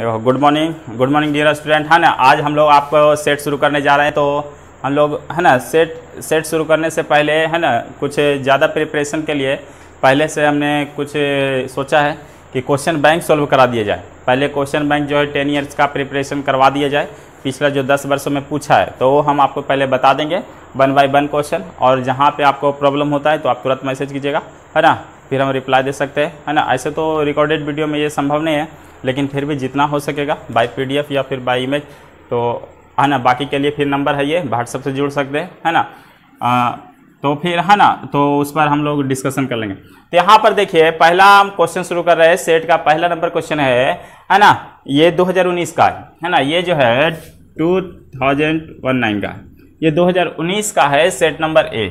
good morning good morning dear student है ना आज हम लोग आपको सेट शुरू करने जा रहे हैं तो हम लोग है ना सेट सेट शुरू करने से पहले है ना कुछ ज़्यादा प्रिपरेशन के लिए पहले से हमने कुछ सोचा है कि क्वेश्चन बैंक सॉल्व करा दिया जाए पहले क्वेश्चन बैंक जो है टेन ईयर्स का प्रिपरेशन करवा दिया जाए पिछला जो दस वर्षों में पूछा है तो वो हम आपको पहले बता देंगे वन बाई वन क्वेश्चन और जहाँ पे आपको प्रॉब्लम होता है तो आप तुरंत मैसेज कीजिएगा है ना फिर हम रिप्लाई दे सकते हैं है ना ऐसे तो रिकॉर्डेड वीडियो में ये संभव नहीं है लेकिन फिर भी जितना हो सकेगा बाई पी या फिर बाई इमेज तो है ना बाकी के लिए फिर नंबर है ये व्हाट्सअप से जुड़ सकते हैं है ना आ, तो फिर है ना तो उस पर हम लोग डिस्कशन कर लेंगे तो यहाँ पर देखिए पहला हम क्वेश्चन शुरू कर रहे हैं सेट का पहला नंबर क्वेश्चन है है ना ये 2019 का है है ना ये जो है 2019 का ये 2019 का है सेट नंबर ए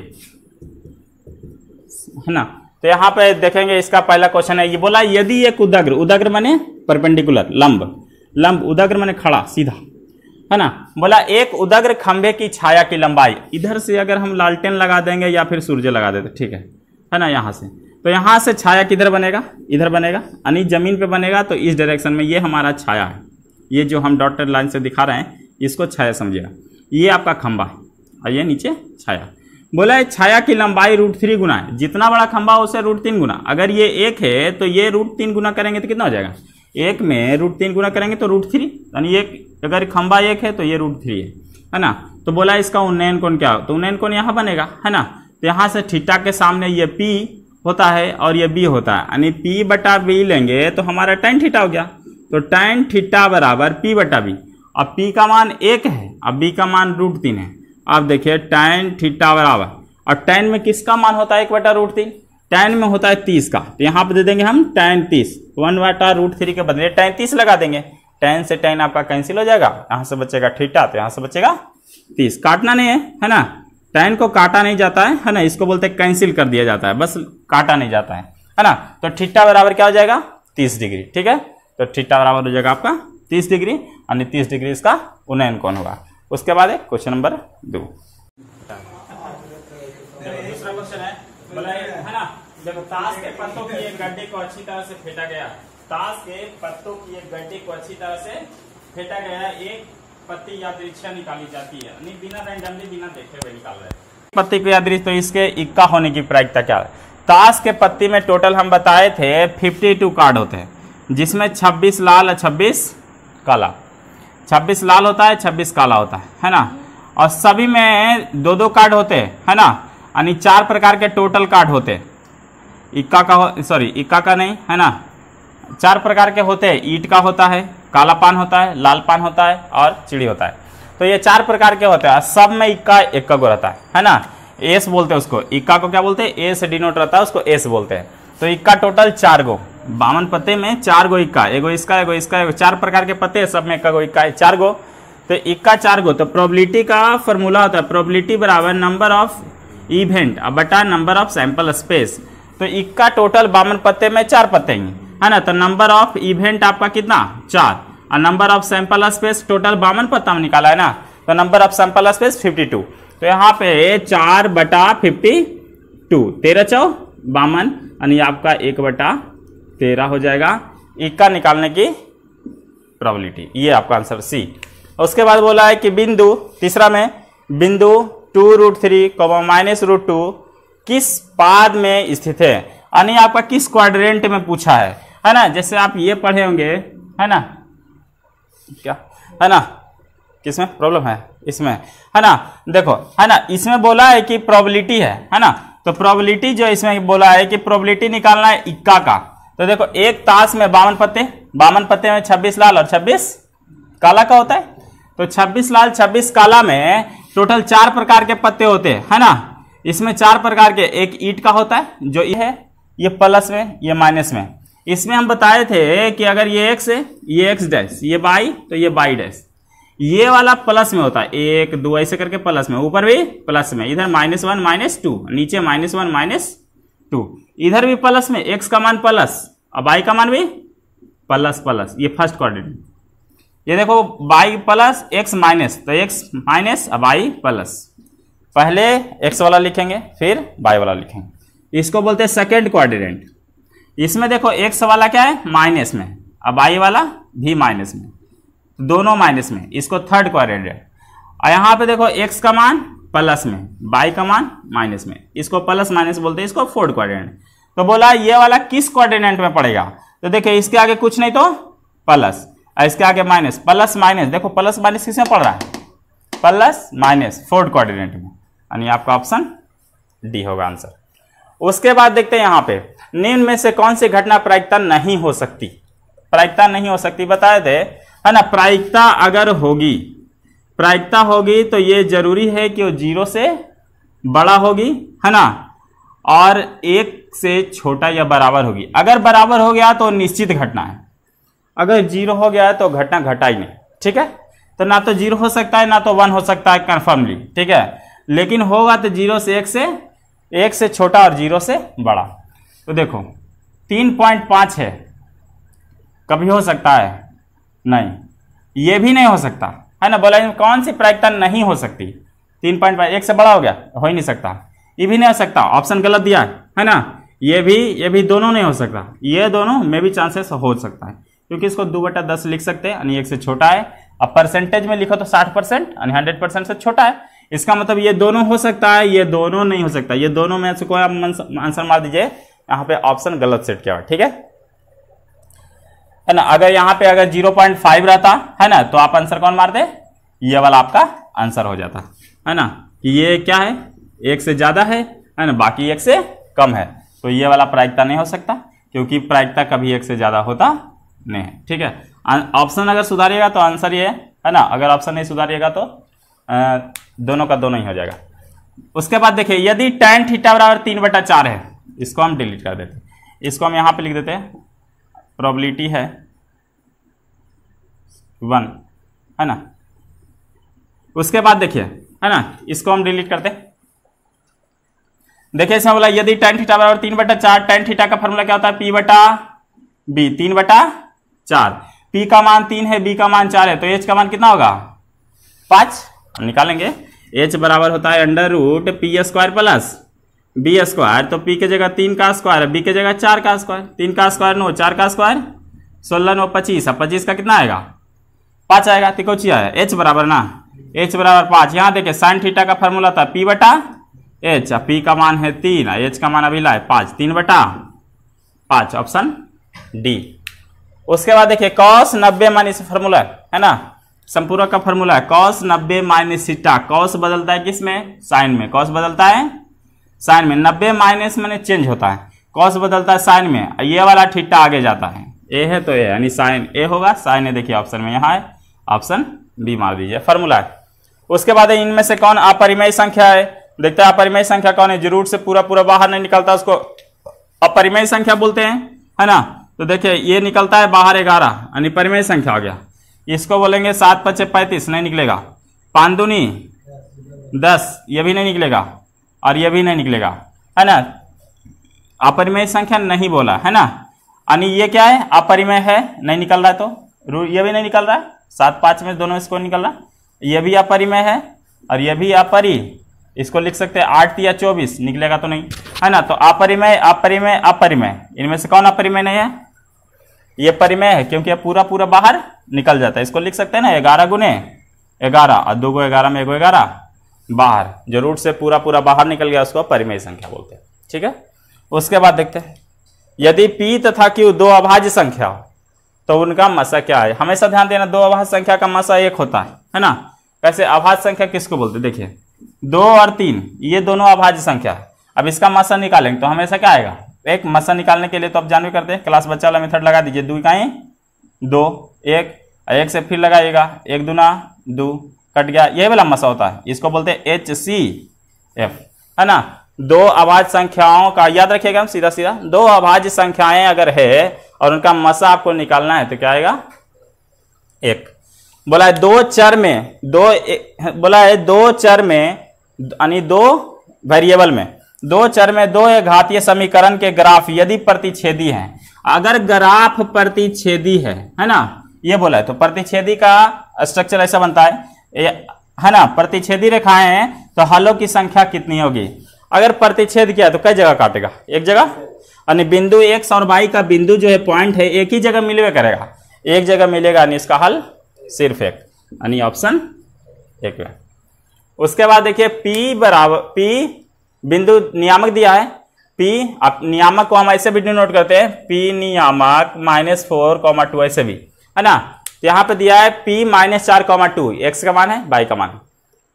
है ना तो यहाँ पर देखेंगे इसका पहला क्वेश्चन है ये बोला यदि एक उदग्र उदग्र माने परपेंडिकुलर लंब लंब उदग्र मैंने खड़ा सीधा है ना बोला एक उदग्र खंभे की छाया की लंबाई इधर से अगर हम लालटेन लगा देंगे या फिर सूर्य लगा देते ठीक है है ना यहाँ से तो यहाँ से छाया किधर बनेगा इधर बनेगा यानी जमीन पे बनेगा तो इस डायरेक्शन में ये हमारा छाया है ये जो हम डॉटेड लाइन से दिखा रहे हैं इसको छाया समझिएगा ये आपका खंभा है और ये नीचे छाया बोला है छाया की लंबाई रूट थ्री गुना है जितना बड़ा खंभा उसे रूट तीन गुना अगर ये एक है तो ये रूट तीन गुना करेंगे तो कितना हो जाएगा एक में रूट तीन गुना करेंगे तो रूट थ्री यानी एक अगर खंबा एक है तो ये रूट थ्री है है ना तो बोला इसका उन्नयन कौन क्या हो तो उन्नयन कौन यहाँ बनेगा है ना तो यहाँ से ठीटा के सामने ये पी होता है और ये बी होता है यानी पी बटा बी लेंगे तो हमारा टेन ठीटा हो गया तो टेन ठीटा बराबर पी बटा बी अब पी का मान एक है अब बी का मान रूट तीन है अब देखिए टेन ठीटा बराबर और टेन में किसका मान होता है एक बटा रूट तीन टेन में होता है तीस का तो यहाँ पर दे देंगे हम टेन तीस वन वाटा रूट थ्री के बदले टेन तीस लगा देंगे टेन से टेन आपका कैंसिल हो जाएगा यहाँ से बचेगा ठीटा तो यहाँ से बचेगा तीस काटना नहीं है है ना टेन को काटा नहीं जाता है है ना इसको बोलते हैं कैंसिल कर दिया जाता है बस काटा नहीं जाता है है ना तो ठीटा बराबर क्या हो जाएगा तीस डिग्री ठीक है तो ठीटा बराबर हो जाएगा आपका तीस डिग्री यानी तीस डिग्री इसका उन्नयन कौन होगा उसके बाद है क्वेश्चन नंबर दो जब ताश के पत्तों की एक गड्ढे को अच्छी तरह से फेटा गया ताश के पत्तों की एक गड्ढे को अच्छी तरह से फेटा गया एक पत्ती या दृक्षा निकाली जाती है यानी बिना रैंडमली बिना देखे हुए निकाल रहे पत्ती को यादृश तो इसके इक्का होने की प्रायिकता क्या है ताश के पत्ती में टोटल हम बताए थे 52 कार्ड होते हैं जिसमें 26 लाल और 26 काला 26 लाल होता है 26 काला होता है है ना और सभी में दो दो कार्ड होते हैं है ना यानी चार प्रकार के टोटल कार्ड होते हैं इक्का का सॉरी इक्का का नहीं है ना चार प्रकार के होते हैं ईट का होता है काला पान होता है लाल पान होता है और चिड़ी होता है तो ये चार प्रकार के होते हैं सब में इक्का इक्का गो रहता है है ना एस बोलते हैं उसको इक्का को क्या बोलते हैं एस डिनोट रहता है उसको एस बोलते हैं तो इक्का टोटल चार गो बावन पत्ते में चार गो इक्का एगो इसका एगो इसका एगो चार प्रकार के पत्ते सब में इक्का गो इक्का है चार गो तो इक्का चार गो तो प्रोबिलिटी का फॉर्मूला होता है प्रोबिलिटी बराबर नंबर ऑफ इवेंट बटा नंबर ऑफ सैंपल स्पेस तो इक्का टोटल बावन पत्ते में चार पत्ते हैं है ना तो नंबर ऑफ इवेंट आपका कितना चार और number of sample space total बावन पत्ता में निकाला है ना तो नंबर ऑफ सैंपल स्पेस टू तो यहाँ पे चार बटा फिफ्टी टू तेरह चौ बावन यानी आपका एक बटा तेरह हो जाएगा इक्का निकालने की प्रॉबिलिटी ये आपका आंसर सी उसके बाद बोला है कि बिंदु तीसरा में बिंदु two root three comma minus root two किस पाद में स्थित है यानी आपका किस क्वाड्रेंट में पूछा है है ना जैसे आप ये पढ़े होंगे है ना क्या है ना किसमें प्रॉब्लम है इसमें है ना देखो है ना इसमें बोला है कि प्रोबेबिलिटी है है ना तो प्रोबेबिलिटी जो इसमें बोला है कि प्रोबेबिलिटी निकालना है इक्का का तो देखो एक ताश में बावन पत्ते बावन पत्ते में छब्बीस लाल और छब्बीस काला का होता है तो छब्बीस लाल छब्बीस काला में टोटल चार प्रकार के पत्ते होते हैं है ना इसमें चार प्रकार के एक ईट का होता है जो ये है ये प्लस में ये माइनस में इसमें हम बताए थे कि अगर ये एक्स है ये एक्स डैश ये बाई तो ये बाई डैश ये वाला प्लस में होता है एक दो ऐसे करके प्लस में ऊपर भी प्लस में इधर माइनस वन माइनस टू नीचे माइनस वन माइनस टू इधर भी प्लस में एक्स का मान प्लस और बाई का मान भी प्लस प्लस ये फर्स्ट क्वाड्रेंट ये देखो बाई प्लस एक्स माइनस तो एक्स माइनस और बाई प्लस पहले एक्स वाला लिखेंगे फिर बाई वाला लिखेंगे इसको बोलते हैं सेकेंड क्वाड्रेंट इसमें देखो एक्स वाला क्या है माइनस में और बाई वाला भी माइनस में तो दोनों माइनस में इसको थर्ड क्वाड्रेंट और यहाँ पे देखो एक्स का मान प्लस में बाई का मान माइनस में इसको प्लस माइनस बोलते हैं इसको फोर्थ क्वाड्रेंट तो बोला ये वाला किस क्वाड्रेंट में पड़ेगा तो देखिए इसके आगे कुछ नहीं तो प्लस और इसके आगे माइनस प्लस माइनस देखो प्लस माइनस किस में पड़ रहा है प्लस माइनस फोर्थ क्वाड्रेंट में यानी आपका ऑप्शन डी होगा आंसर उसके बाद देखते हैं यहां पे निम्न में से कौन सी घटना प्रायिकता नहीं हो सकती प्रायिकता नहीं हो सकती बताए थे है ना प्रायिकता अगर होगी प्रायिकता होगी तो ये जरूरी है कि वो जीरो से बड़ा होगी है ना और एक से छोटा या बराबर होगी अगर बराबर हो गया तो निश्चित घटना है अगर जीरो हो गया तो घटना घटा ही नहीं ठीक है तो ना तो जीरो हो सकता है ना तो वन हो सकता है कन्फर्मली ठीक है लेकिन होगा तो जीरो से एक से एक से छोटा और जीरो से बड़ा तो देखो तीन पॉइंट पाँच है कभी हो सकता है नहीं ये भी नहीं हो सकता है ना बोला कौन सी प्रायिकता नहीं हो सकती तीन पॉइंट पाँच एक से बड़ा हो गया हो ही नहीं सकता ये भी नहीं हो सकता ऑप्शन गलत दिया है है ना ये भी ये भी दोनों नहीं हो सकता ये दोनों में भी चांसेस हो सकता है क्योंकि इसको दो बटा दस लिख सकते हैं यानी एक से छोटा है अब परसेंटेज में लिखो तो साठ परसेंट यानी हंड्रेड परसेंट से छोटा है इसका मतलब ये दोनों हो सकता है ये दोनों नहीं हो सकता ये दोनों में से कोई आप आंसर मार दीजिए यहाँ पे ऑप्शन गलत सेट किया ठीक है है ना अगर यहाँ पे अगर 0.5 रहता है ना तो आप आंसर कौन दे ये वाला आपका आंसर हो जाता है ना कि ये क्या है एक से ज़्यादा है है ना बाकी एक से कम है तो ये वाला प्रायिकता नहीं हो सकता क्योंकि प्रायिकता कभी एक से ज़्यादा होता नहीं है ठीक है ऑप्शन अं, अगर सुधारिएगा तो आंसर ये है ना अगर ऑप्शन नहीं सुधारिएगा तो आ, दोनों का दोनों ही हो जाएगा उसके बाद देखिए यदि टेन थीटा बराबर तीन बटा चार है इसको हम डिलीट कर देते इसको हम यहाँ पे लिख देते हैं प्रोबेबिलिटी है वन है ना उसके बाद देखिए है ना इसको हम डिलीट करते देखिए इसमें बोला यदि टेन थीटा बराबर तीन बटा चार टेन थीटा का फॉर्मूला क्या होता है पी बटा बी तीन बटा चार पी का मान तीन है बी का मान चार है तो एच का मान कितना होगा पांच निकालेंगे एच बराबर होता है under root P square plus B square तो पी के जगह तीन का स्क्वायर बी के जगह चार का स्क्वायर तीन का स्क्वायर नो चार का स्क्वायर सोलह नो पच्चीस अब पच्चीस का कितना आएगा पाँच आएगा तो कौची आया एच बराबर ना एच बराबर पाँच यहाँ देखिए साइन थीटा का फॉर्मूला था पी बटा एच पी का मान है तीन एच का मान अभी लाए पाँच तीन बटा पाँच ऑप्शन डी उसके बाद देखिए कॉस नब्बे मान इस फॉर्मूला है ना संपूरक का फॉर्मूला है कॉस नब्बे माइनस सीटा कॉस बदलता है किसमें साइन में कॉस बदलता है साइन में नब्बे माइनस मैंने चेंज होता है कॉस बदलता है साइन में ये वाला ठीटा आगे जाता है ए है तो ए यानी साइन ए होगा साइन ए देखिए ऑप्शन में यहाँ है ऑप्शन बी मार दीजिए फॉर्मूला है उसके बाद इनमें से कौन अपरिमय संख्या है देखते हैं अपरिमय संख्या कौन है जरूर से पूरा पूरा बाहर नहीं निकलता उसको अपरिमय संख्या बोलते हैं है ना तो देखिए ये निकलता है बाहर ग्यारह यानी परिमय संख्या हो गया इसको बोलेंगे सात पच्चे पैंतीस नहीं निकलेगा पान दस ये भी नहीं निकलेगा और ये भी नहीं निकलेगा है ना अपरिमय संख्या नहीं बोला है ना यानी ये क्या है अपरिमय है नहीं निकल रहा है तो ये भी नहीं निकल रहा है सात पाँच में दोनों इसको निकल रहा है ये भी अपरिमय है और ये भी अपरि इसको लिख सकते हैं आठ या चौबीस निकलेगा तो नहीं है ना तो अपरिमय अपरिमय अपरिमय इनमें से कौन अपरिमय नहीं है ये परिमेय है क्योंकि यह पूरा पूरा बाहर निकल जाता है इसको लिख सकते हैं ना ग्यारह गुने ग्यारह और दो गो ग्यारह में एक ग्यारह बाहर जो रूट से पूरा पूरा बाहर निकल गया उसको परिमेय संख्या बोलते हैं ठीक है उसके बाद देखते हैं यदि पी तथा क्यू दो अभाज्य संख्या हो तो उनका मसा क्या है हमेशा ध्यान देना दो अभाज्य संख्या का मसा एक होता है है ना कैसे अभाज्य संख्या किसको बोलते देखिए दो और तीन ये दोनों अभाज्य संख्या है अब इसका मसा निकालेंगे तो हमेशा क्या आएगा एक मसा निकालने के लिए तो आप जानवे करते हैं क्लास बच्चा वाला मेथड लगा दीजिए दो इकाएँ दो एक एक से फिर लगाइएगा एक दूना दो कट गया यही वाला मसा होता है इसको बोलते हैं एच सी एफ है ना दो आवाज संख्याओं का याद रखिएगा हम सीधा सीधा दो आवाज संख्याएं अगर है और उनका मसा आपको निकालना है तो क्या आएगा एक बोला है दो चर में दो ए, बोला है दो चर में यानी दो वेरिएबल में दो चर में दो है घातीय समीकरण के ग्राफ यदि प्रतिच्छेदी हैं अगर ग्राफ प्रतिच्छेदी है है ना ये बोला है तो प्रतिच्छेदी का स्ट्रक्चर ऐसा बनता है है ना प्रतिच्छेदी रेखाएं हैं तो हलों की संख्या कितनी होगी अगर प्रतिच्छेद किया तो कई जगह काटेगा एक जगह यानी बिंदु एक और बाई का बिंदु जो है पॉइंट है एक ही जगह मिलवे करेगा एक जगह मिलेगा यानी इसका हल सिर्फ एक यानी ऑप्शन एक उसके बाद देखिए पी बराबर पी बिंदु नियामक दिया है पी अब नियामक को हम ऐसे भी डिनोट करते हैं पी नियामक माइनस फोर कॉमा टू ऐसे भी है ना तो यहाँ पे दिया है पी माइनस चार कॉमा टू एक्स का मान है बाई का मान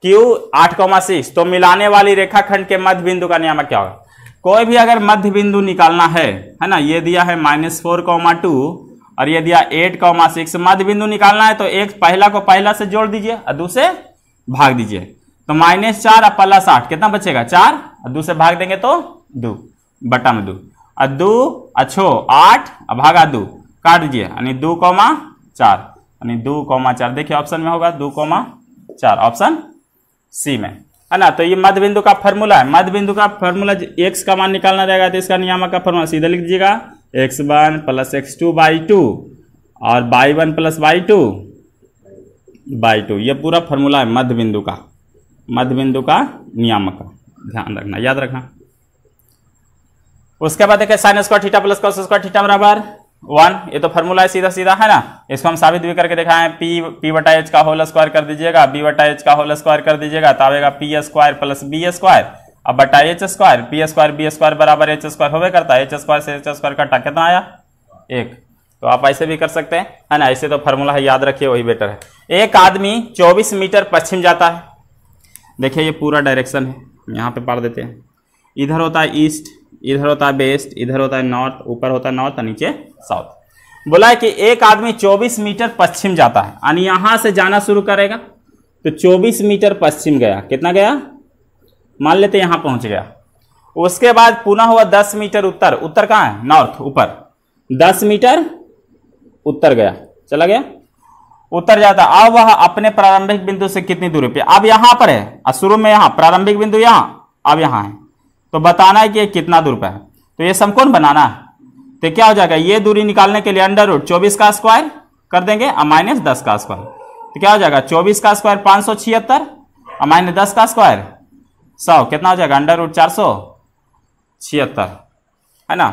क्यू आठ कॉमा सिक्स तो मिलाने वाली रेखाखंड के मध्य बिंदु का नियामक क्या होगा कोई भी अगर मध्य बिंदु निकालना है है ना ये दिया है माइनस फोर कॉमा टू और ये दिया एट कॉमा सिक्स मध्य बिंदु निकालना है तो एक पहला को पहला से जोड़ दीजिए और दूसरे भाग दीजिए तो माइनस चार और प्लस आठ कितना बचेगा चार और दो से भाग देंगे तो दो बटा में दो और दो अच्छो आठ और भागा दो काट दीजिए यानी दो कौमा चार यानी दो कौमा चार देखिए ऑप्शन में होगा दो कौमा चार ऑप्शन सी में है ना तो ये मध्य बिंदु का फॉर्मूला है मध्य बिंदु का फॉर्मूला एक्स का मान निकालना रहेगा तो इसका नियामक का फॉर्मूला सीधा लिख दीजिएगा x one plus x two by two और y one plus y two by two ये पूरा फॉर्मूला है मध्य बिंदु का मध्य बिंदु का नियामक ध्यान रखना याद रखना उसके बाद देखिए sine square theta plus cos square theta बराबर वन ये तो फॉर्मूला है सीधा सीधा है ना इसको हम साबित भी करके दिखाएं पी पी बटा एच का होल स्क्वायर कर दीजिएगा बी बटा एच का होल स्क्वायर कर दीजिएगा तो आएगा P square plus B square अब बटा H square P square B square बराबर एच स्क्वायर होवे करता है एच स्क्वायर से एच स्क्वायर कटा कितना आया एक तो आप ऐसे भी कर सकते हैं है ना ऐसे तो फॉर्मूला है याद रखिए वही बेटर है एक आदमी चौबीस मीटर पश्चिम जाता है देखिए ये पूरा डायरेक्शन है यहाँ पे पार देते हैं इधर होता है ईस्ट इधर होता है वेस्ट इधर होता है नॉर्थ ऊपर होता है नॉर्थ और नीचे साउथ बोला है कि एक आदमी 24 मीटर पश्चिम जाता है यानी यहाँ से जाना शुरू करेगा तो 24 मीटर पश्चिम गया कितना गया मान लेते यहाँ पहुँच गया उसके बाद पुनः हुआ दस मीटर उत्तर उत्तर कहाँ है नॉर्थ ऊपर दस मीटर उत्तर गया चला गया उत्तर जाता है अब वह अपने प्रारंभिक बिंदु से कितनी दूरी पे अब यहां पर है शुरू में यहां प्रारंभिक बिंदु यहां अब यहां है तो बताना है कि ये कितना दूर पर है तो ये समकोण बनाना है तो क्या हो जाएगा ये दूरी निकालने के लिए अंडर रूट चौबीस का स्क्वायर कर देंगे और माइनस दस का स्क्वायर तो क्या हो जाएगा चौबीस का स्क्वायर पांच सौ छिहत्तर और माइनस दस का स्क्वायर सौ कितना हो जाएगा अंडर रूट चार सौ छिहत्तर है ना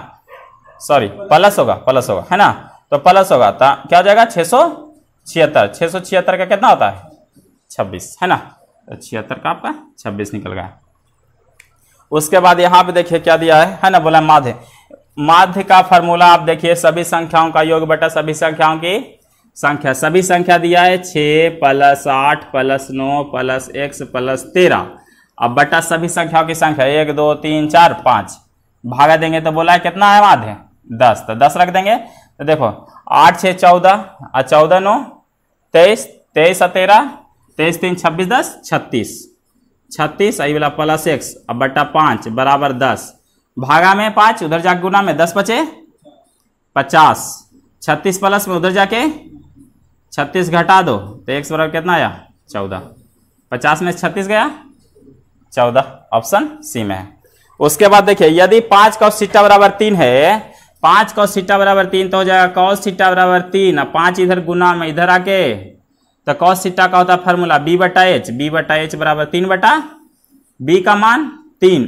सॉरी प्लस होगा प्लस होगा है ना तो प्लस होगा तो क्या हो जाएगा छह सौ छिहत्तर छः सौ छिहत्तर का कितना होता है छब्बीस है ना तो छिहत्तर का आपका छब्बीस निकल गया उसके बाद यहाँ पे देखिए क्या दिया है है ना बोला माध्य माध्य का फॉर्मूला आप देखिए सभी संख्याओं का योग बटा सभी संख्याओं की संख्या सभी संख्या दिया है छ प्लस आठ प्लस नौ प्लस एक्स प्लस तेरह अब बटा सभी संख्याओं की संख्या एक दो तीन चार पाँच भागा देंगे तो बोला है कितना है माध्य दस तो दस रख देंगे तो देखो आठ छः चौदह और चौदह नौ तेईस तेईस तेरह तेईस तीन छब्बीस दस छत्तीस छत्तीस आई वाला प्लस एक्स अब बट्टा पाँच बराबर दस भागा में पाँच उधर जाके गुना में दस बचे पचास छत्तीस प्लस में उधर जाके छत्तीस घटा दो तो एक्स बराबर कितना आया चौदह पचास में छत्तीस गया चौदह ऑप्शन सी में है उसके बाद देखिए यदि पाँच का सीटा बराबर तीन है पाँच कौ सीटा बराबर तीन तो हो जाएगा कौ सीटा बराबर तीन अब पाँच इधर गुना में इधर आके तो कौ सीटा का होता है फार्मूला बी बटा एच बी बटा एच बराबर तीन बटा बी का मान तीन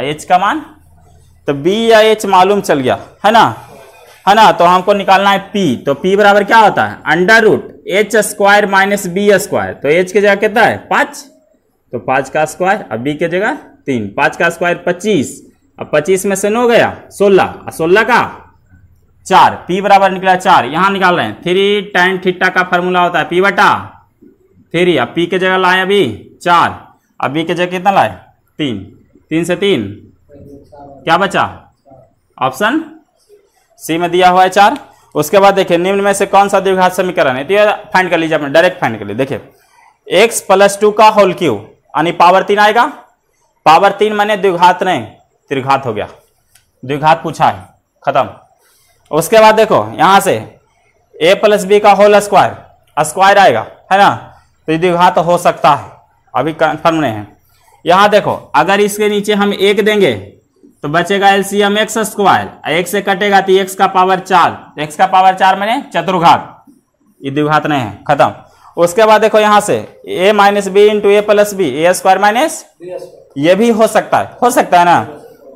एच का मान तो बी या एच मालूम चल गया है ना है ना तो हमको निकालना है पी तो पी बराबर क्या होता है under root H square minus B square तो एच की जगह कितना है पाँच तो पाँच का स्क्वायर अब बी की जगह तीन पाँच का स्क्वायर पच्चीस अब पच्चीस में से नौ गया सोलह सोलह का चार पी बराबर निकला चार यहां निकाल रहे हैं थ्री टाइम ठिट्टा का फॉर्मूला होता है पी बटा थ्री अब पी के जगह लाए अभी चार अब बी के जगह कितना लाए तीन तीन से तीन क्या बचा ऑप्शन सी में दिया हुआ है चार उसके बाद देखिए निम्न में से कौन सा द्विघात समीकरण है तो फाइंड कर लीजिए अपने डायरेक्ट फाइंड कर लीजिए देखिए एक्स प्लस टू का होल क्यू यानी पावर तीन आएगा पावर तीन मैंने द्विघात नहीं त्रिघात हो गया द्विघात पूछा है खत्म उसके बाद देखो यहाँ से ए प्लस बी का होल स्क्वायर स्क्वायर आएगा है ना तो द्विघात हो सकता है अभी कन्फर्म नहीं है यहाँ देखो अगर इसके नीचे हम एक देंगे तो बचेगा L C M x square एक से कटेगा तो एक्स का पावर चार एक्स का पावर चार मैंने चतुर्घात ये द्विघात नहीं है खत्म उसके बाद देखो यहाँ से A minus B into A plus B A square minus ये भी हो सकता है हो सकता है ना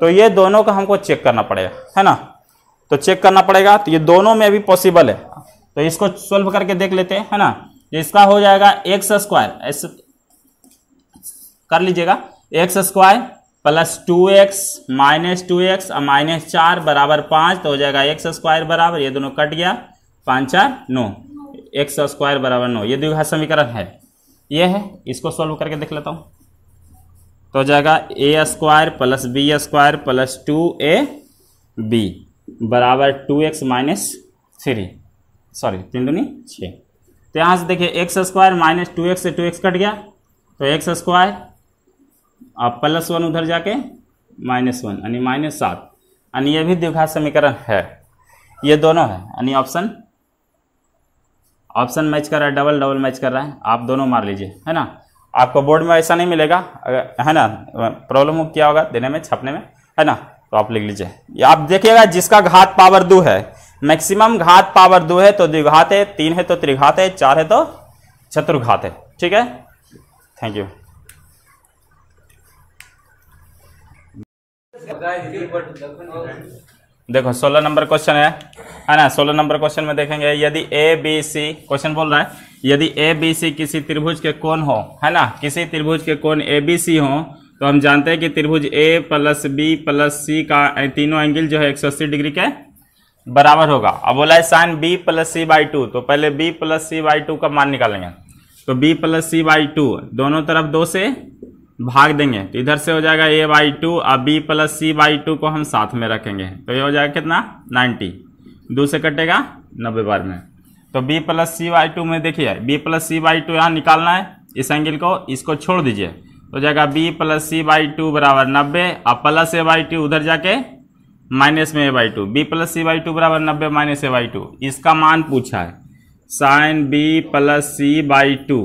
तो ये दोनों का हमको चेक करना पड़ेगा है ना तो चेक करना पड़ेगा तो ये दोनों में भी पॉसिबल है तो इसको सोल्व करके देख लेते हैं है ना तो इसका हो जाएगा एक्स स्क्वायर एस कर लीजिएगा x square plus two x minus two x और माइनस चार बराबर पाँच तो हो जाएगा एक्स स्क्वायर बराबर ये दोनों कट गया पाँच चार नौ एक्स स्क्वायर बराबर नौ ये द्विघात समीकरण है ये है इसको सॉल्व करके देख लेता हूँ तो हो जाएगा A square plus B square plus two A B बराबर two x minus three sorry तीन दूनी छः तो यहाँ से देखिए x square minus two x से टू एक्स कट गया तो एक्स स्क्वायर आप प्लस वन उधर जाके माइनस वन यानी माइनस सात यानी ये भी द्विघात समीकरण है ये दोनों है यानी ऑप्शन ऑप्शन मैच कर रहा है डबल डबल मैच कर रहा है आप दोनों मार लीजिए है ना आपको बोर्ड में ऐसा नहीं मिलेगा अगर है ना प्रॉब्लम क्या होगा देने में छपने में है ना तो आप लिख लीजिए आप देखिएगा जिसका घात पावर दो है मैक्सिमम घात पावर दो है तो द्विघात है तीन है तो त्रिघात है चार है तो चतुर्घात है ठीक है थैंक यू देखो सोलह नंबर क्वेश्चन है है ना सोलह नंबर क्वेश्चन में देखेंगे यदि ए बी सी क्वेश्चन बोल रहा है यदि ए बी सी किसी त्रिभुज के कोण हो है ना किसी त्रिभुज के कोण ए बी सी हो तो हम जानते हैं कि त्रिभुज A plus B plus C का तीनों एंगल जो है एक डिग्री के बराबर होगा अब बोला है sine B plus C by two तो पहले B plus C by two का मान निकालेंगे तो B plus C by two दोनों तरफ दो से भाग देंगे तो इधर से हो जाएगा ए बाई टू और B plus C by two को हम साथ में रखेंगे तो ये हो जाएगा कितना नाइन्टी दो से कटेगा नब्बे बार में तो B plus C by two में देखिए B plus C by two यहाँ निकालना है इस एंगल को इसको छोड़ दीजिए तो जाएगा B plus C by two बराबर नब्बे और प्लस ए बाई टू उधर जाके माइनस में A by two B plus C by two बराबर नब्बे माइनस ए बाई टू इसका मान पूछा है sine B plus C by two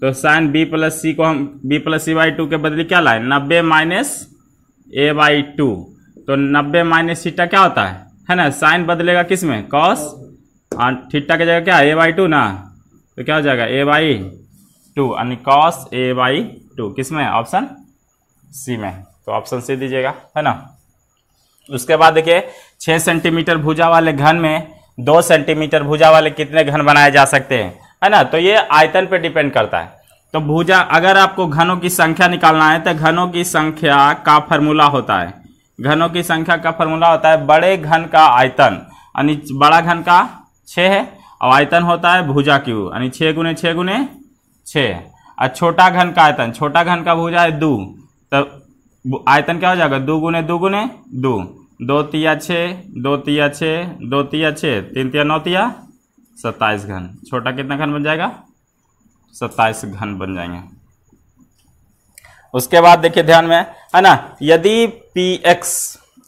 तो साइन बी प्लस सी को हम B plus C by two के बदले क्या लाए नब्बे माइनस ए बाई टू तो नब्बे माइनस सीटा क्या होता है है ना साइन बदलेगा किस में कॉस थीटा हाँ, के जगह क्या ए बाई टू ना तो क्या हो जाएगा ए बाई टू यानी कॉस ए बाई टू किस में ऑप्शन सी में तो ऑप्शन सी दीजिएगा है ना उसके बाद देखिए छः सेंटीमीटर भुजा वाले घन में दो सेंटीमीटर भुजा वाले कितने घन बनाए जा सकते हैं है ना तो ये आयतन पे डिपेंड करता है तो भुजा अगर आपको घनों की संख्या निकालना है तो घनों की संख्या का फॉर्मूला होता है घनों की संख्या का फॉर्मूला होता है बड़े घन का आयतन यानी बड़ा घन का छः है और आयतन होता है भुजा क्यू यानी छः गुने छः गुने छः और छोटा घन का आयतन छोटा घन का भुजा है दो तब आयतन क्या हो जाएगा दो गुने दो गुने दो दो तिया छः दो तिया छः दो तिया छः तीन तिया नौ तिया सत्ताईस घन छोटा कितना घन बन जाएगा सत्ताईस घन बन जाएंगे उसके बाद देखिए ध्यान में है ना यदि पी एक्स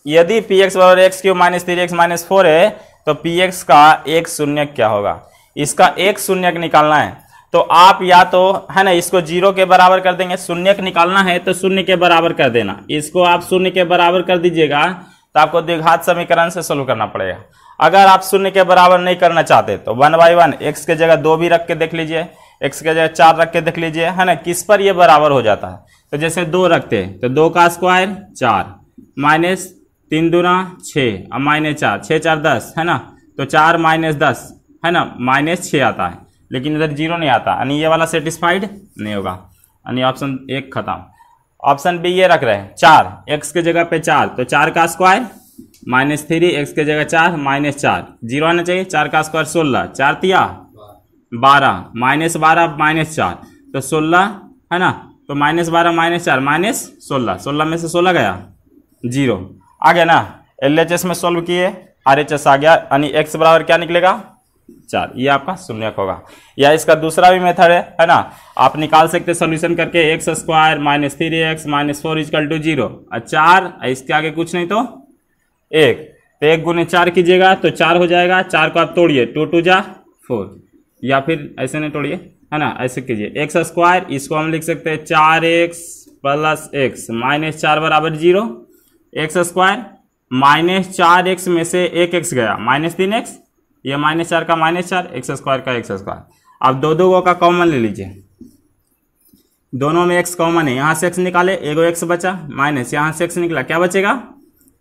यदि पी एक्स बराबर x cube minus three x minus four है तो पी एक्स का एक शून्य क्या होगा इसका एक शून्य निकालना है तो आप या तो है ना इसको जीरो के बराबर कर देंगे शून्य निकालना है तो शून्य के बराबर कर देना इसको आप शून्य के बराबर कर दीजिएगा तो आपको द्विघात समीकरण से सोल्व करना पड़ेगा अगर आप शून्य के बराबर नहीं करना चाहते तो वन बाई वन एक्स के जगह दो भी रख के देख लीजिए एक्स के जगह चार रख के देख लीजिए है ना किस पर ये बराबर हो जाता है तो जैसे दो रखते हैं तो दो का स्क्वायर चार माइनस तीन दूना छः और माइनस चार छः चार दस है ना तो चार माइनस दस है ना माइनस छः आता है लेकिन इधर जीरो नहीं आता यानी ये वाला सेटिस्फाइड नहीं होगा यानी ऑप्शन एक खत्म ऑप्शन बी ये रख रहे हैं चार एक्स के जगह पे चार तो चार का स्क्वायर माइनस थ्री एक्स के जगह चार माइनस चार जीरो आना चाहिए चार का स्क्वायर सोलह चार तिया बारह माइनस बारह माइनस चार तो सोलह है ना तो माइनस बारह माइनस चार माइनस सोलह सोलह में से सोलह गया जीरो आ गया ना एल में सॉल्व किए आर आ गया यानी एक्स बराबर क्या निकलेगा चार ये आपका शून्य होगा या इसका दूसरा भी मेथड है है ना आप निकाल सकते सोल्यूशन करके x square minus three x minus four equal two zero चार इसके आगे कुछ नहीं तो एक तो एक गुने चार कीजिएगा तो चार हो जाएगा चार को आप तोड़िए टू टू जा फोर या फिर ऐसे नहीं तोड़िए है ना ऐसे कीजिए एक्स स्क्वायर इसको हम लिख सकते हैं चार एक्स प्लस एक्स माइनस चार बराबर जीरो एक्स स्क्वायर माइनस चार एक्स में से एक एक्स गया माइनस तीन एक्स ये माइनस चार का माइनस चार एक्स स्क्वायर का एक्स स्क्वायर अब दो दो गो का कॉमन ले लीजिए दोनों में एक्स कॉमन है यहाँ से एक्स निकाले एगो एक्स बचा माइनस यहाँ से एक्स निकला क्या बचेगा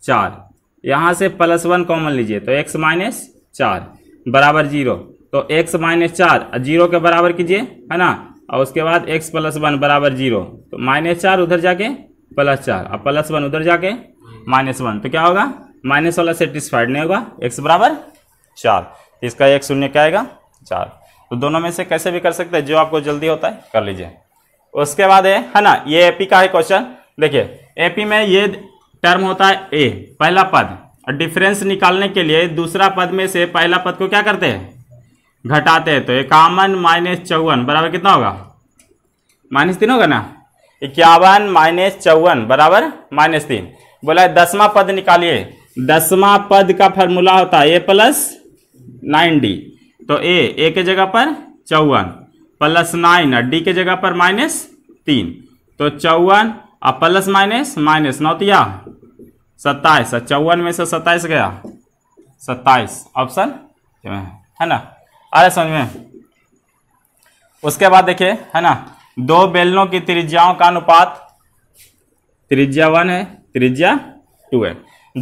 चार यहाँ से प्लस वन कॉमन लीजिए तो एक्स माइनस चार बराबर जीरो तो एक्स माइनस चार जीरो के बराबर कीजिए है ना और उसके बाद एक्स प्लस वन बराबर जीरो तो माइनस चार उधर जाके प्लस चार और प्लस वन उधर जाके माइनस वन तो क्या होगा माइनस वाला सेटिस्फाइड नहीं होगा एक्स बराबर चार तो इसका एक शून्य क्या आएगा चार तो दोनों में से कैसे भी कर सकते हैं जो आपको जल्दी होता है कर लीजिए उसके बाद है है ना ये एपी का है क्वेश्चन देखिए एपी में ये टर्म होता है ए पहला पद और डिफरेंस निकालने के लिए दूसरा पद में से पहला पद को क्या करते हैं घटाते हैं तो इक्यावन माइनस चौवन बराबर कितना होगा माइनस तीन होगा ना इक्यावन माइनस चौवन बराबर माइनस तीन बोला है दसवा पद निकालिए दसवा पद का फॉर्मूला होता है ए प्लस नाइन डी तो ए ए के जगह पर चौवन प्लस नाइन और डी के जगह पर माइनस तीन तो चौवन और प्लस माइनस माइनस नौतिया सत्ताईस और चौवन में से सत्ताईस गया सत्ताईस ऑप्शन है ना अरे समझ में उसके बाद देखिए है ना दो बेलनों की त्रिज्याओं का अनुपात त्रिज्या वन है त्रिज्या टू है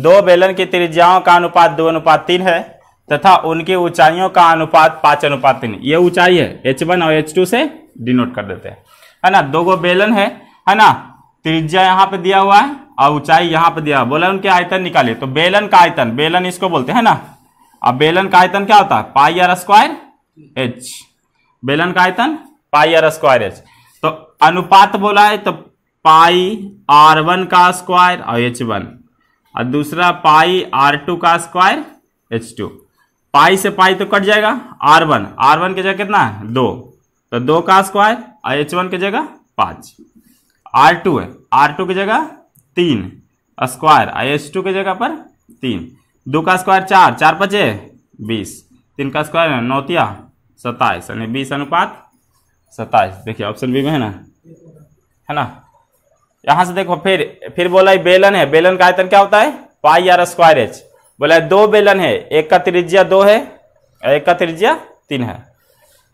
दो बेलन की त्रिज्याओं का अनुपात दो अनुपात तीन है तथा उनकी ऊंचाइयों का अनुपात पाँच अनुपात तीन ये ऊंचाई है एच वन और एच टू से डिनोट कर देते हैं है ना दो गो बेलन है है ना त्रिज्या यहाँ पे दिया हुआ है और ऊंचाई यहाँ पे दिया हुआ बोला उनके आयतन निकाले तो बेलन का आयतन बेलन इसको बोलते हैं ना अब बेलन का आयतन क्या होता है पाई आर स्क्वायर एच बेलन का आयतन पाई आर स्क्वायर एच तो अनुपात बोला है तो पाई आर वन का स्क्वायर और एच वन और दूसरा पाई आर टू का स्क्वायर एच टू पाई से पाई तो कट जाएगा आर वन आर वन की जगह कितना है दो तो दो का स्क्वायर और एच वन की जगह पाँच आर टू है आर टू की जगह तीन स्क्वायर और एच टू की जगह पर तीन दो का स्क्वायर चार चार पचे बीस तीन का स्क्वायर नौतिया सत्ताईस यानी बीस अनुपात सत्ताईस देखिए ऑप्शन बी में है ना है ना यहां से देखो फिर फिर बोला बेलन है बेलन का आयतन क्या होता है पाई आर स्क्वायर एच बोला दो बेलन है एक का त्रिज्या दो है एक का त्रिज्या तीन है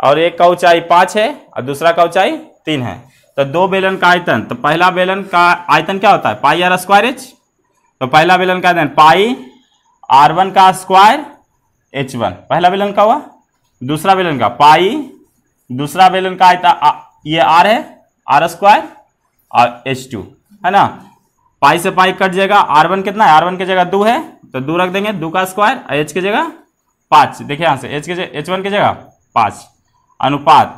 और एक का ऊंचाई पांच है और दूसरा का ऊंचाई तीन है तो दो बेलन का आयतन तो पहला बेलन का आयतन क्या होता है पाई आर स्क्वायर एच तो पहला बेलन का आयतन पाई आर वन का स्क्वायर एच वन पहला बेलन का हुआ दूसरा बेलन का पाई दूसरा बेलन का आयतन ये आर है आर स्क्वायर और एच टू है ना पाई से पाई कट जाएगा आर वन कितना है आर वन की जगह दो है तो दो रख देंगे दो का स्क्वायर एच की जगह पाँच देखिए यहाँ से एच के एच वन की जगह पाँच अनुपात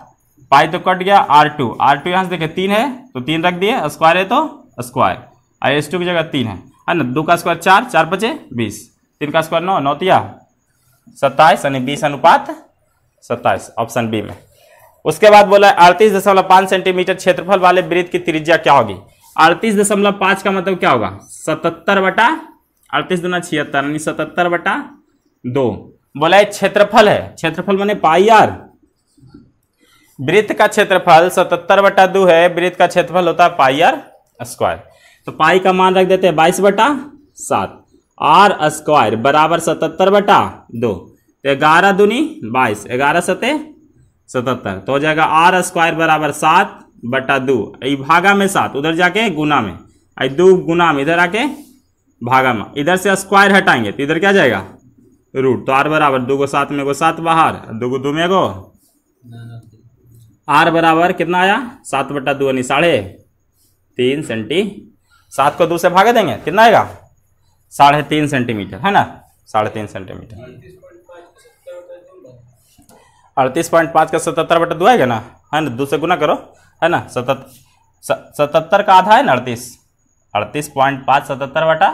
पाई तो कट गया आर टू आर टू यहाँ से देखिए तीन है तो तीन रख दिए स्क्वायर है तो स्क्वायर और एच टू की जगह तीन है है ना दो का स्क्वायर चार चार पचे बीस तीन का स्क्वायर नौ नौतिया सत्ताईस यानी बीस अनुपात सत्ताईस ऑप्शन बी में उसके बाद बोला अड़तीस दशमलव पांच सेंटीमीटर क्षेत्रफल वाले वृत्त की त्रिज्या क्या होगी अड़तीस दशमलव पांच का मतलब क्या होगा सतहत्तर बटा अड़तीस दुना छिहत्तर यानी सतहत्तर बटा दो बोला क्षेत्रफल है क्षेत्रफल मैंने पाई आर वृत्त का क्षेत्रफल सतहत्तर बटा दो है वृत्त का क्षेत्रफल होता है पाई आर स्क्वायर तो पाई का मान रख देते हैं बाईस बटा सात आर स्क्वायर बराबर सतहत्तर बटा दो तो ग्यारह दूनी बाईस ग्यारह सतह सतहत्तर तो हो जाएगा आर स्क्वायर बराबर सात बटा दो भागा में सात उधर जाके गुना में आई दो गुना में इधर आके भागा में इधर से स्क्वायर हटाएंगे तो इधर क्या जाएगा रूट तो आर बराबर दो गो सात में गो सात बाहर दो गो दो में गो आर बराबर कितना आया सात बटा दो यानी साढ़े तीन सेंटी सात को दो से भागा देंगे कितना आएगा साढ़े तीन सेंटीमीटर है ना साढ़े तीन सेंटीमीटर अड़तीस पॉइंट पाँच का सतहत्तर बटा दो आएगा ना है ना दो से गुना करो है ना सतहत्तर सतहत्तर का आधा है ना अड़तीस अड़तीस पॉइंट पाँच सतहत्तर बटा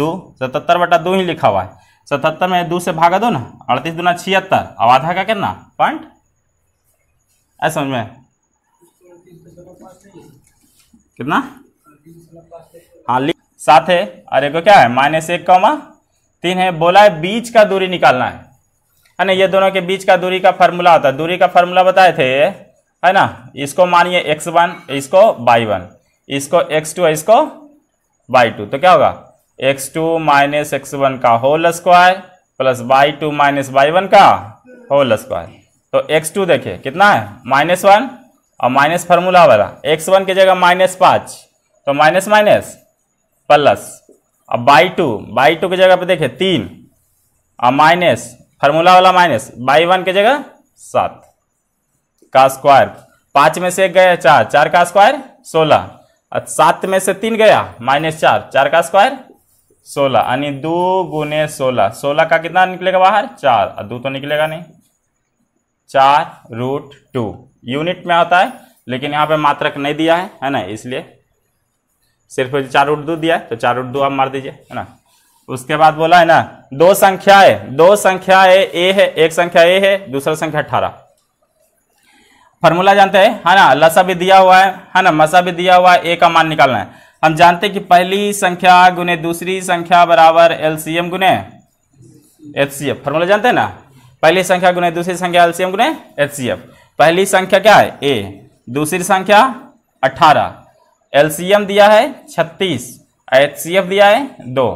दो सतहत्तर बटा दो ही लिखा हुआ है सतहत्तर में दो से भागा दो ना अड़तीस दूना छिहत्तर अब आधा का कितना पॉइंट ऐसा समझ में कितना हाँ लिख साथ है अरे को क्या है माइनस एक कौमा तीन है बोला है बीच का दूरी निकालना है है ना ये दोनों के बीच का दूरी का फार्मूला होता है दूरी का फार्मूला बताए थे है ना इसको मानिए एक्स वन इसको बाई वन इसको एक्स टू इसको बाई टू तो क्या होगा x two minus x one का whole square plus y two minus y one का होल स्क्वायर तो एक्स टू देखिए कितना है माइनस वन और माइनस फार्मूला वाला एक्स वन की जगह माइनस पाँच तो माइनस माइनस प्लस अब बाई टू बाई टू की जगह पे देखिए तीन और माइनस फार्मूला वाला माइनस बाई वन के जगह सात का स्क्वायर पांच में से एक गया चार चार का स्क्वायर सोलह और सात में से तीन गया माइनस चार चार का स्क्वायर सोलह यानी दो गुने सोलह सोलह का कितना निकलेगा बाहर चार और दो तो निकलेगा नहीं चार रूट टू यूनिट में आता है लेकिन यहाँ पे मात्रक नहीं दिया है है ना इसलिए सिर्फ चार रूट दो दिया है तो चार रूट दो आप मार दीजिए है ना उसके बाद बोला है ना दो संख्याएं दो संख्याएं ए है एक संख्या ए है दूसरा संख्या अठारह फार्मूला जानते हैं है हाँ ना लसा भी दिया हुआ है है हाँ ना मसा भी दिया हुआ है ए का मान निकालना है हम जानते हैं कि पहली संख्या गुने दूसरी संख्या बराबर एलसीएम गुने एचसीएफ फार्मूला जानते हैं ना पहली संख्या गुने दूसरी संख्या एलसीएम गुने एचसीएफ पहली संख्या क्या है ए दूसरी संख्या अठारह एलसीएम दिया है छत्तीस एफ दिया है दो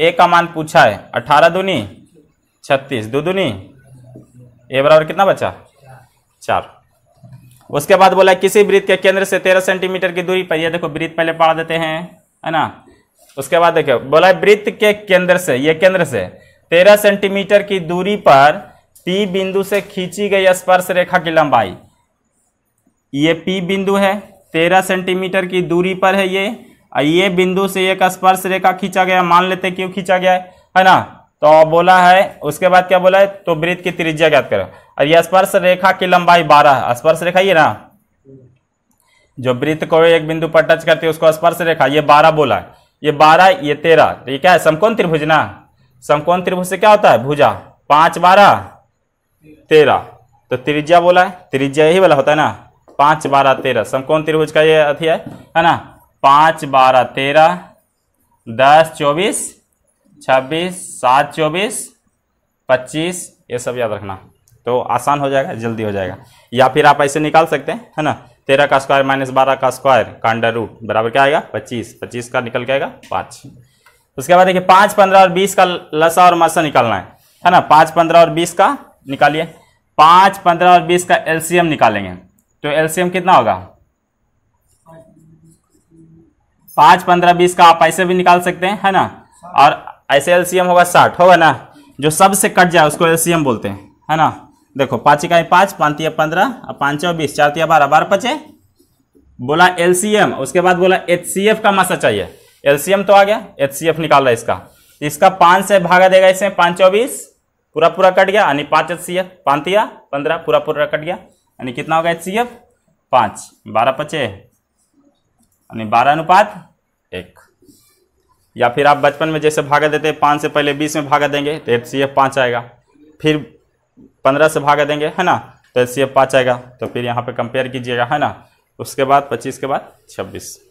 ए का मान पूछा है अठारह दूनी छत्तीस दो दूनी ए बराबर कितना बचा चार उसके बाद बोला किसी वृत्त के केंद्र से तेरह सेंटीमीटर की दूरी पर ये देखो वृत्त पहले पढ़ा देते हैं है ना उसके बाद देखो बोला वृत्त के केंद्र से ये केंद्र से तेरह सेंटीमीटर की दूरी पर पी बिंदु से खींची गई स्पर्श रेखा की लंबाई ये पी बिंदु है तेरह सेंटीमीटर की दूरी पर है ये ये बिंदु से एक स्पर्श रेखा खींचा गया मान लेते क्यों खींचा गया है है ना तो बोला है उसके बाद क्या बोला है तो वृत्त की त्रिज्या ज्ञात करो और ये स्पर्श रेखा की लंबाई बारह स्पर्श रेखा ये ना जो वृत्त को एक बिंदु पर टच करती है उसको स्पर्श रेखा ये बारह बोला है ये बारह ये तेरह तो ये क्या है समकोण त्रिभुज ना समकोण त्रिभुज से क्या होता है भुजा पाँच बारह तेरह तो त्रिज्या बोला है त्रिज्या यही वाला होता है ना पाँच बारह तेरह समकोण त्रिभुज का ये अथी है है ना पाँच बारह तेरह दस चौबीस छब्बीस सात चौबीस पच्चीस ये सब याद रखना तो आसान हो जाएगा जल्दी हो जाएगा या फिर आप ऐसे निकाल सकते हैं है ना तेरह का स्क्वायर माइनस बारह का स्क्वायर का अंडर रूट बराबर क्या आएगा पच्चीस पच्चीस का निकल के आएगा पाँच उसके बाद देखिए पाँच पंद्रह और बीस का लसा और मसा निकालना है है ना पाँच पंद्रह और बीस का निकालिए पाँच पंद्रह और बीस का एलसीएम निकालेंगे तो एलसीएम कितना होगा पाँच पंद्रह बीस का आप ऐसे भी निकाल सकते हैं है ना और ऐसे एलसीएम होगा साठ होगा ना जो सबसे कट जाए उसको एलसीएम बोलते हैं है ना देखो पाँच इकाई पाँच पाँच या पंद्रह और पाँच बीस चार बारह बारह पचे बोला एल उसके बाद बोला एच का मासा चाहिए एल तो आ गया एच निकाल रहा है इसका इसका पाँच से भागा देगा इसमें पाँच बीस पूरा पूरा कट गया यानी पाँच एच सी एफ पांतिया पंद्रह पूरा पूरा कट गया यानी कितना होगा एच सी एफ पाँच बारह पचे यानी बारह अनुपात एक या फिर आप बचपन में जैसे भागा देते हैं पाँच से पहले बीस में भागा देंगे तो एच सी एफ पाँच आएगा फिर पंद्रह से भागा देंगे है ना तो एच सी एफ पाँच आएगा तो फिर यहाँ पे कंपेयर कीजिएगा है ना उसके बाद पच्चीस के बाद छब्बीस